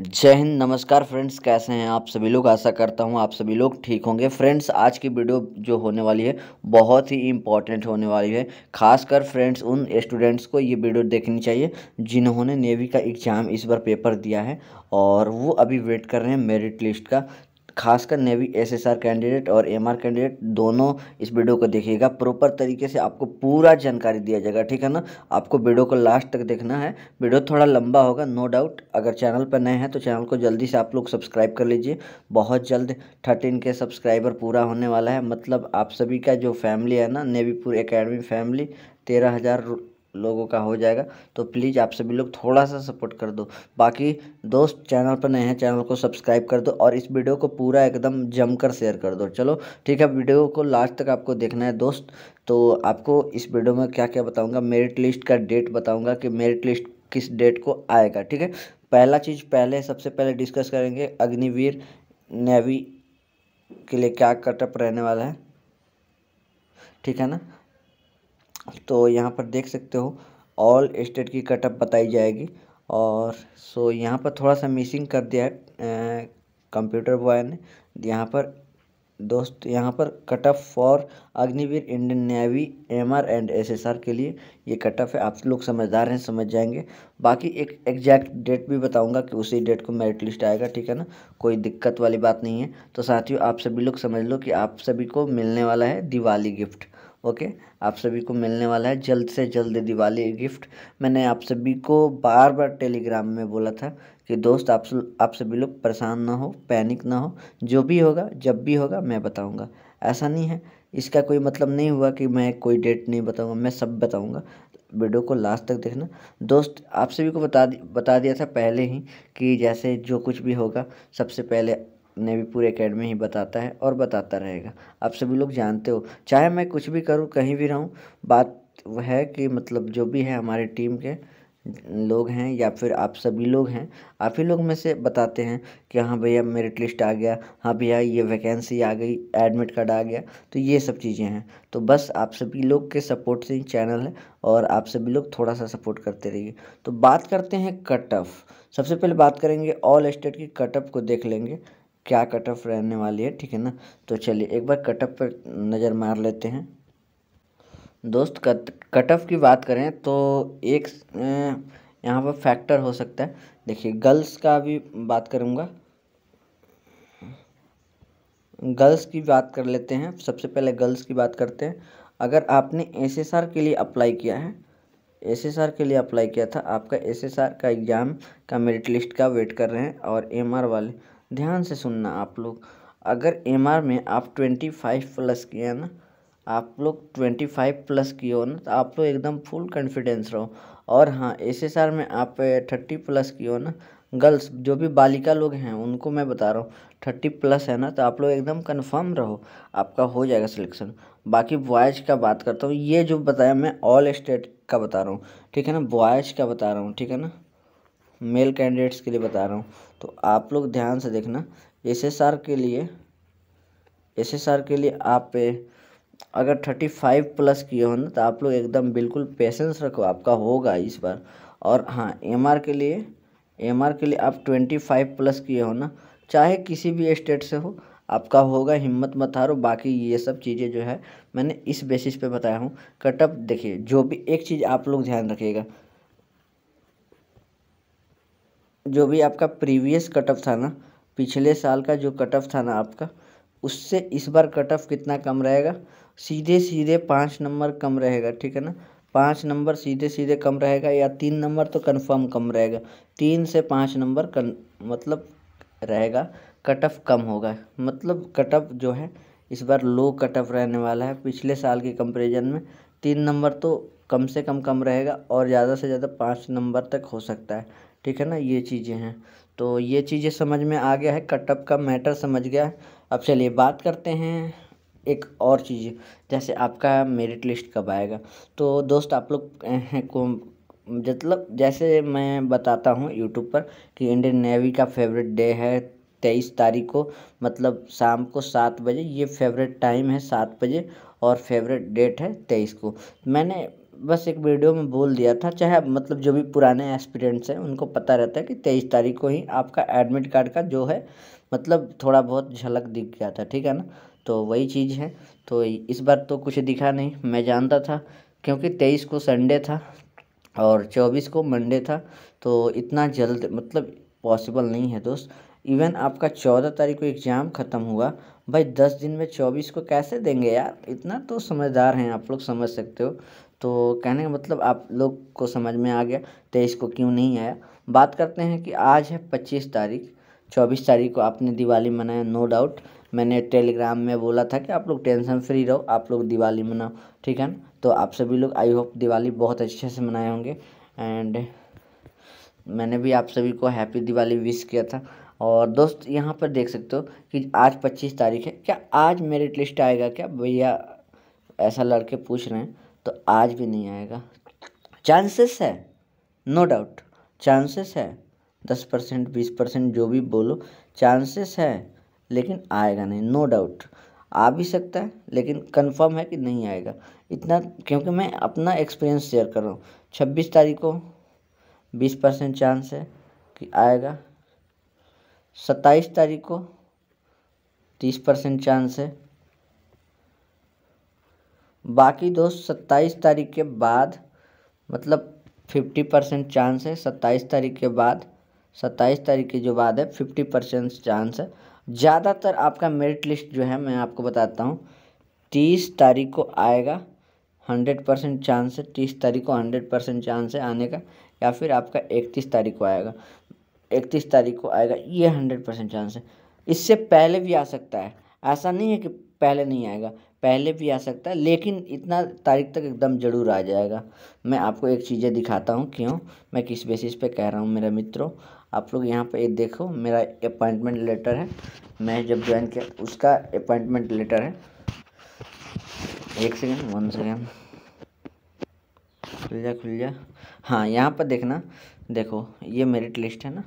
जय हिंद नमस्कार फ्रेंड्स कैसे हैं आप सभी लोग आशा करता हूं आप सभी लोग ठीक होंगे फ्रेंड्स आज की वीडियो जो होने वाली है बहुत ही इम्पॉर्टेंट होने वाली है खासकर फ्रेंड्स उन स्टूडेंट्स को ये वीडियो देखनी चाहिए जिन्होंने नेवी का एग्ज़ाम इस बार पेपर दिया है और वो अभी वेट कर रहे हैं मेरिट लिस्ट का खासकर नेवी एसएसआर कैंडिडेट और एमआर कैंडिडेट दोनों इस वीडियो को देखिएगा प्रॉपर तरीके से आपको पूरा जानकारी दिया जाएगा ठीक है ना आपको वीडियो को लास्ट तक देखना है वीडियो थोड़ा लंबा होगा नो डाउट अगर चैनल पर नए हैं तो चैनल को जल्दी से आप लोग सब्सक्राइब कर लीजिए बहुत जल्द थर्टीन के सब्सक्राइबर पूरा होने वाला है मतलब आप सभी का जो फैमिली है ना नेवीपुर अकेडमी फैमिली तेरह हज़ार लोगों का हो जाएगा तो प्लीज़ आप सभी लोग थोड़ा सा सपोर्ट कर दो बाकी दोस्त चैनल पर नए हैं चैनल को सब्सक्राइब कर दो और इस वीडियो को पूरा एकदम जमकर शेयर कर दो चलो ठीक है वीडियो को लास्ट तक आपको देखना है दोस्त तो आपको इस वीडियो में क्या क्या बताऊँगा मेरिट लिस्ट का डेट बताऊँगा कि मेरिट लिस्ट किस डेट को आएगा ठीक है पहला चीज़ पहले सबसे पहले डिस्कस करेंगे अग्निवीर नेवी के लिए क्या कटअप रहने वाला है ठीक है ना तो यहाँ पर देख सकते हो ऑल स्टेट की कटअप बताई जाएगी और सो यहाँ पर थोड़ा सा मिसिंग कर दिया है कंप्यूटर बॉय ने यहाँ पर दोस्त यहाँ पर cutoff for Agniveer Indian navy M R and S S R के लिए ये कटअप है आप लोग समझदार हैं समझ जाएंगे बाकी एक एग्जैक्ट डेट भी बताऊंगा कि उसी डेट को मेरिट लिस्ट आएगा ठीक है ना कोई दिक्कत वाली बात नहीं है तो साथियों आप सभी लोग समझ लो कि आप सभी को मिलने वाला है दिवाली गिफ्ट ओके आप सभी को मिलने वाला है जल्द से जल्द दिवाली गिफ्ट मैंने आप सभी को बार बार टेलीग्राम में बोला था कि दोस्त आप आप सभी लोग परेशान ना हो पैनिक ना हो जो भी होगा जब भी होगा मैं बताऊँगा ऐसा नहीं है इसका कोई मतलब नहीं हुआ कि मैं कोई डेट नहीं बताऊँगा मैं सब बताऊँगा वीडियो को लास्ट तक देखना दोस्त आप सभी को बता बता दिया था पहले ही कि जैसे जो कुछ भी होगा सबसे पहले ने भी पूरे अकेडमी ही बताता है और बताता रहेगा आप सभी लोग जानते हो चाहे मैं कुछ भी करूँ कहीं भी रहूँ बात वह है कि मतलब जो भी है हमारे टीम के लोग हैं या फिर आप सभी लोग हैं आप ही लोग में से बताते हैं कि हाँ भैया मेरिट लिस्ट आ गया हाँ भैया ये वैकेंसी आ गई एडमिट कार्ड आ गया तो ये सब चीज़ें हैं तो बस आप सभी लोग के सपोर्ट से ही चैनल है और आप सभी लोग थोड़ा सा सपोर्ट करते रहिए तो बात करते हैं कट ऑफ सबसे पहले बात करेंगे ऑल स्टेट की कट ऑफ को देख लेंगे क्या कट ऑफ रहने वाली है ठीक है ना तो चलिए एक बार कटअप पर नज़र मार लेते हैं दोस्त कट कट की बात करें तो एक यहाँ पर फैक्टर हो सकता है देखिए गर्ल्स का भी बात करूँगा गर्ल्स की बात कर लेते हैं सबसे पहले गर्ल्स की बात करते हैं अगर आपने एस के लिए अप्लाई किया है एस के लिए अप्लाई किया था आपका एस का एग्ज़ाम का मेरिट लिस्ट का वेट कर रहे हैं और एम वाले ध्यान से सुनना आप लोग अगर एम में आप ट्वेंटी फाइव प्लस किए ना आप लोग ट्वेंटी फाइव प्लस किए हो ना तो आप लोग एकदम फुल कॉन्फिडेंस रहो और हाँ एस एस आर में आप थर्टी प्लस किए हो ना गर्ल्स जो भी बालिका लोग हैं उनको मैं बता रहा हूँ थर्टी प्लस है ना तो आप लोग एकदम कन्फर्म रहो आपका हो जाएगा सिलेक्शन बाकी बॉयज का बात करता हूँ ये जो बताया मैं ऑल स्टेट का बता रहा हूँ ठीक है ना बॉयज का बता रहा हूँ ठीक है ना मेल कैंडिडेट्स के लिए बता रहा हूँ तो आप लोग ध्यान से देखना एस के लिए एस के लिए आप अगर थर्टी फाइव प्लस किए हो ना तो आप लोग एकदम बिल्कुल पेशेंस रखो आपका होगा इस बार और हाँ एम के लिए एम के लिए आप ट्वेंटी फाइव प्लस किए हो ना चाहे किसी भी स्टेट से हो आपका होगा हिम्मत मत हारो बाकी ये सब चीज़ें जो है मैंने इस बेसिस पे बताया हूँ कटअप देखिए जो भी एक चीज़ आप लोग ध्यान रखिएगा जो भी आपका प्रीवियस कट ऑफ था ना पिछले साल का जो कट ऑफ था ना आपका उससे इस बार कट ऑफ कितना कम रहेगा सीधे सीधे पाँच नंबर कम रहेगा ठीक है ना पाँच नंबर सीधे सीधे कम रहेगा या तीन नंबर तो कंफर्म कम रहेगा तीन से पाँच नंबर कन मतलब रहेगा कट ऑफ कम होगा मतलब कट ऑफ जो है इस बार लो कट ऑफ रहने वाला है पिछले साल के कंपेरिजन में तीन नंबर तो कम से कम कम रहेगा और ज़्यादा से ज़्यादा पाँच नंबर तक हो सकता है ठीक है ना ये चीज़ें हैं तो ये चीज़ें समझ में आ गया है कटअप का मैटर समझ गया है अब चलिए बात करते हैं एक और चीज़ जैसे आपका मेरिट लिस्ट कब आएगा तो दोस्त आप लोग को मतलब जैसे मैं बताता हूँ यूट्यूब पर कि इंडियन नेवी का फेवरेट डे है तेईस तारीख को मतलब शाम को सात बजे ये फेवरेट टाइम है सात बजे और फेवरेट डेट है तेईस को मैंने बस एक वीडियो में बोल दिया था चाहे मतलब जो भी पुराने एस्पिरेंट्स हैं उनको पता रहता है कि तेईस तारीख को ही आपका एडमिट कार्ड का जो है मतलब थोड़ा बहुत झलक दिख गया था ठीक है ना तो वही चीज़ है तो इस बार तो कुछ दिखा नहीं मैं जानता था क्योंकि तेईस को संडे था और चौबीस को मंडे था तो इतना जल्द मतलब पॉसिबल नहीं है दोस्त इवन आपका चौदह तारीख को एग्ज़ाम ख़त्म हुआ भाई दस दिन में चौबीस को कैसे देंगे यार इतना तो समझदार हैं आप लोग समझ सकते हो तो कहने का मतलब आप लोग को समझ में आ गया तेईस को क्यों नहीं आया बात करते हैं कि आज है पच्चीस तारीख चौबीस तारीख को आपने दिवाली मनाया नो डाउट मैंने टेलीग्राम में बोला था कि आप लोग टेंशन फ्री रहो आप लोग दिवाली मनाओ ठीक है ना तो आप सभी लोग आई होप दिवाली बहुत अच्छे से मनाए होंगे एंड मैंने भी आप सभी को हैप्पी दिवाली विश किया था और दोस्त यहाँ पर देख सकते हो कि आज पच्चीस तारीख है क्या आज मेरिट लिस्ट आएगा क्या भैया ऐसा लड़के पूछ रहे हैं तो आज भी नहीं आएगा चांसेस है नो डाउट चांसेस है दस परसेंट बीस परसेंट जो भी बोलो चांसेस है लेकिन आएगा नहीं नो डाउट आ भी सकता है लेकिन कंफर्म है कि नहीं आएगा इतना क्योंकि मैं अपना एक्सपीरियंस शेयर कर रहा हूँ छब्बीस तारीख को बीस परसेंट चांस है कि आएगा सत्ताईस तारीख को तीस परसेंट चांस है बाकी दोस्त सत्ताईस तारीख के बाद मतलब फिफ्टी परसेंट चांस है सत्ताईस तारीख के बाद सत्ताईस तारीख की जो बाद है फिफ्टी परसेंट चांस है ज़्यादातर आपका मेरिट लिस्ट जो है मैं आपको बताता हूँ तीस तारीख को आएगा हंड्रेड परसेंट चांस है तीस तारीख को हंड्रेड परसेंट चांस है आने का या फिर आपका इकतीस तारीख को आएगा इकतीस तारीख को आएगा ये हंड्रेड परसेंट चांस है इससे पहले भी आ सकता है ऐसा नहीं है कि पहले नहीं आएगा पहले भी आ सकता है लेकिन इतना तारीख तक एकदम जरूर आ जाएगा मैं आपको एक चीज़ें दिखाता हूँ क्यों मैं किस बेसिस पे कह रहा हूँ मेरा मित्रों आप लोग यहाँ पे एक देखो मेरा अपॉइंटमेंट लेटर है मैं जब ज्वाइन किया उसका अपॉइंटमेंट लेटर है एक सेकेंड वन सेकेंड खुल जा खुल जा हाँ यहाँ पर देखना देखो ये मेरिट लिस्ट है ना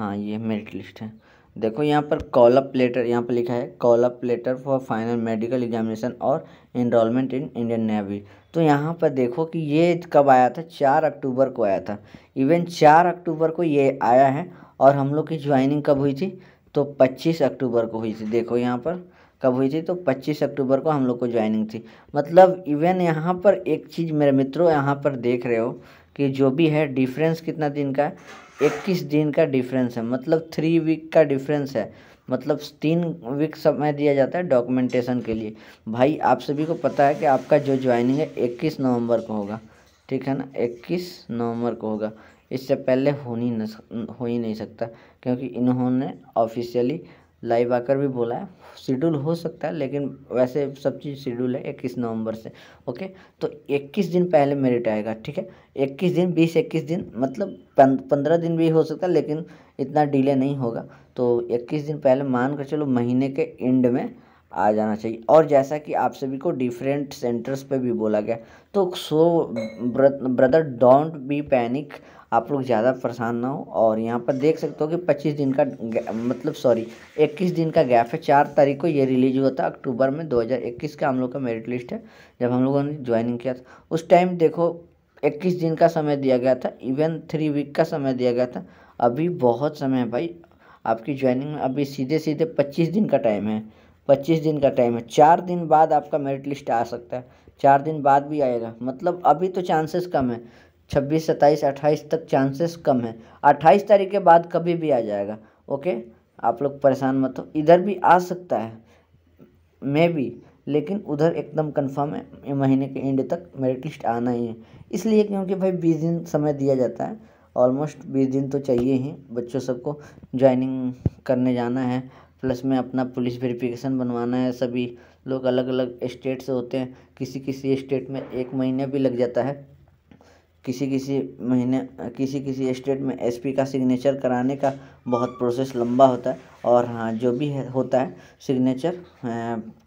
हाँ ये मेरिट लिस्ट है देखो यहाँ पर कॉल अप लेटर यहाँ पर लिखा है call up letter for final medical examination और इनरोलमेंट इन इंडियन नेवी तो यहाँ पर देखो कि ये कब आया था चार अक्टूबर को आया था इवन चार अक्टूबर को ये आया है और हम लोग की ज्वाइनिंग कब हुई थी तो पच्चीस अक्टूबर को हुई थी देखो यहाँ पर कब हुई थी तो 25 अक्टूबर को हम लोग को ज्वाइनिंग थी मतलब इवन यहाँ पर एक चीज़ मेरे मित्रों यहाँ पर देख रहे हो कि जो भी है डिफरेंस कितना दिन का है इक्कीस दिन का डिफरेंस है मतलब थ्री वीक का डिफरेंस है मतलब तीन वीक समय दिया जाता है डॉक्यूमेंटेशन के लिए भाई आप सभी को पता है कि आपका जो ज्वाइनिंग है इक्कीस नवंबर को होगा ठीक है ना इक्कीस नवंबर को होगा इससे पहले हो नहीं हो ही नहीं सकता क्योंकि इन्होंने ऑफिशियली लाइव आकर भी बोला है शेड्यूल हो सकता है लेकिन वैसे सब चीज़ शेड्यूल है इक्कीस नवंबर से ओके तो इक्कीस दिन पहले मेरिट आएगा ठीक है इक्कीस दिन बीस इक्कीस दिन मतलब पंद्रह दिन भी हो सकता है लेकिन इतना डिले नहीं होगा तो इक्कीस दिन पहले मान कर चलो महीने के एंड में आ जाना चाहिए और जैसा कि आप सभी को डिफरेंट सेंटर्स पे भी बोला गया तो so brother don't be panic आप लोग ज़्यादा परेशान ना हो और यहाँ पर देख सकते हो कि 25 दिन का मतलब सॉरी 21 दिन का गैप है चार तारीख को ये रिलीज हुआ था अक्टूबर में 2021 का हम लोग का मेरिट लिस्ट है जब हम लोगों ने ज्वाइनिंग किया था उस टाइम देखो 21 दिन का समय दिया गया था इवन थ्री वीक का समय दिया गया था अभी बहुत समय है भाई आपकी ज्वाइनिंग में अभी सीधे सीधे पच्चीस दिन का टाइम है पच्चीस दिन का टाइम है चार दिन बाद आपका मेरिट लिस्ट आ सकता है चार दिन बाद भी आएगा मतलब अभी तो चांसेस कम है छब्बीस सत्ताईस अट्ठाईस तक चांसेस कम है अट्ठाईस तारीख के बाद कभी भी आ जाएगा ओके आप लोग परेशान मत हो इधर भी आ सकता है मे भी लेकिन उधर एकदम कंफर्म है महीने के एंड तक मेरिट लिस्ट आना ही है इसलिए क्योंकि भाई बीस दिन समय दिया जाता है ऑलमोस्ट बीस दिन तो चाहिए ही बच्चों सबको ज्वाइनिंग करने जाना है प्लस में अपना पुलिस वेरिफिकेशन बनवाना है सभी लोग अलग अलग स्टेट से होते हैं किसी किसी स्टेट में एक महीने भी लग जाता है किसी किसी महीने किसी किसी स्टेट में एसपी का सिग्नेचर कराने का बहुत प्रोसेस लंबा होता है और हाँ जो भी है, होता है सिग्नेचर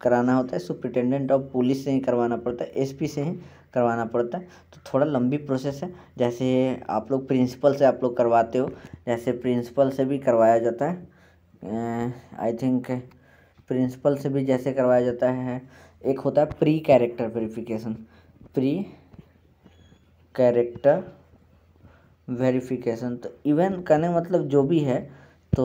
कराना होता है सुप्रिटेंडेंट ऑफ पुलिस से ही करवाना पड़ता है एसपी से ही करवाना पड़ता है तो थोड़ा लंबी प्रोसेस है जैसे आप लोग प्रिंसिपल से आप लोग करवाते हो जैसे प्रिंसिपल से भी करवाया जाता है आई थिंक प्रिंसिपल से भी जैसे करवाया जाता है एक होता है pre character verification pre character verification तो इवन करने मतलब जो भी है तो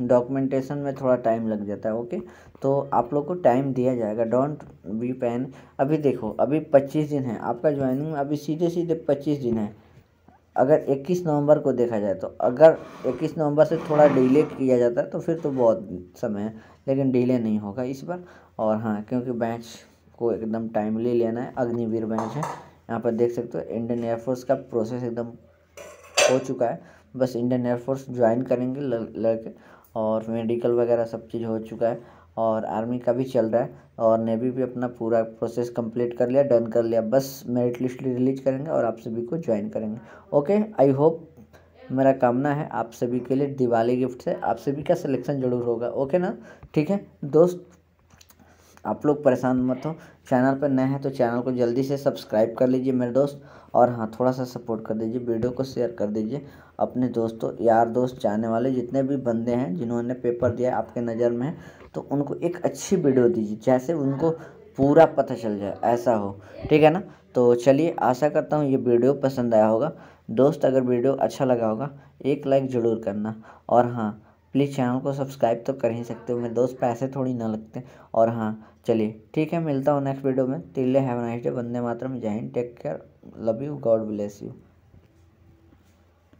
डॉक्यूमेंटेशन में थोड़ा टाइम लग जाता है ओके तो आप लोग को टाइम दिया जाएगा डोंट बी पैन अभी देखो अभी पच्चीस दिन है आपका ज्वाइनिंग अभी सीधे सीधे पच्चीस दिन है अगर 21 नवंबर को देखा जाए तो अगर 21 नवंबर से थोड़ा डिले किया जाता है तो फिर तो बहुत समय है लेकिन डिले नहीं होगा इस बार और हाँ क्योंकि बैच को एकदम टाइमली लेना है अग्निवीर बैच है यहाँ पर देख सकते हो इंडियन एयरफोर्स का प्रोसेस एकदम हो चुका है बस इंडियन एयरफोर्स ज्वाइन करेंगे लड़के और मेडिकल वगैरह सब चीज़ हो चुका है और आर्मी का भी चल रहा है और नेवी भी अपना पूरा प्रोसेस कंप्लीट कर लिया डन कर लिया बस मेरिट लिस्ट रिलीज करेंगे और आप सभी को ज्वाइन करेंगे ओके आई होप मेरा कामना है आप सभी के लिए दिवाली गिफ्ट से आप सभी का सिलेक्शन जरूर होगा ओके ना ठीक है दोस्त आप लोग परेशान मत हो चैनल पर नए हैं तो चैनल को जल्दी से सब्सक्राइब कर लीजिए मेरे दोस्त और हाँ थोड़ा सा सपोर्ट कर दीजिए वीडियो को शेयर कर दीजिए अपने दोस्तों यार दोस्त जाने वाले जितने भी बंदे हैं जिन्होंने पेपर दिया आपके नज़र में है तो उनको एक अच्छी वीडियो दीजिए जैसे उनको पूरा पता चल जाए ऐसा हो ठीक है ना तो चलिए आशा करता हूँ ये वीडियो पसंद आया होगा दोस्त अगर वीडियो अच्छा लगा होगा एक लाइक ज़रूर करना और हाँ प्लीज़ चैनल को सब्सक्राइब तो कर ही सकते हो मेरे दोस्त पैसे थोड़ी ना लगते और हाँ चलिए ठीक है मिलता हूँ नेक्स्ट वीडियो में तिल्ले हैव नाइस डे वंदे मातरम जय हिंद take care love you God bless you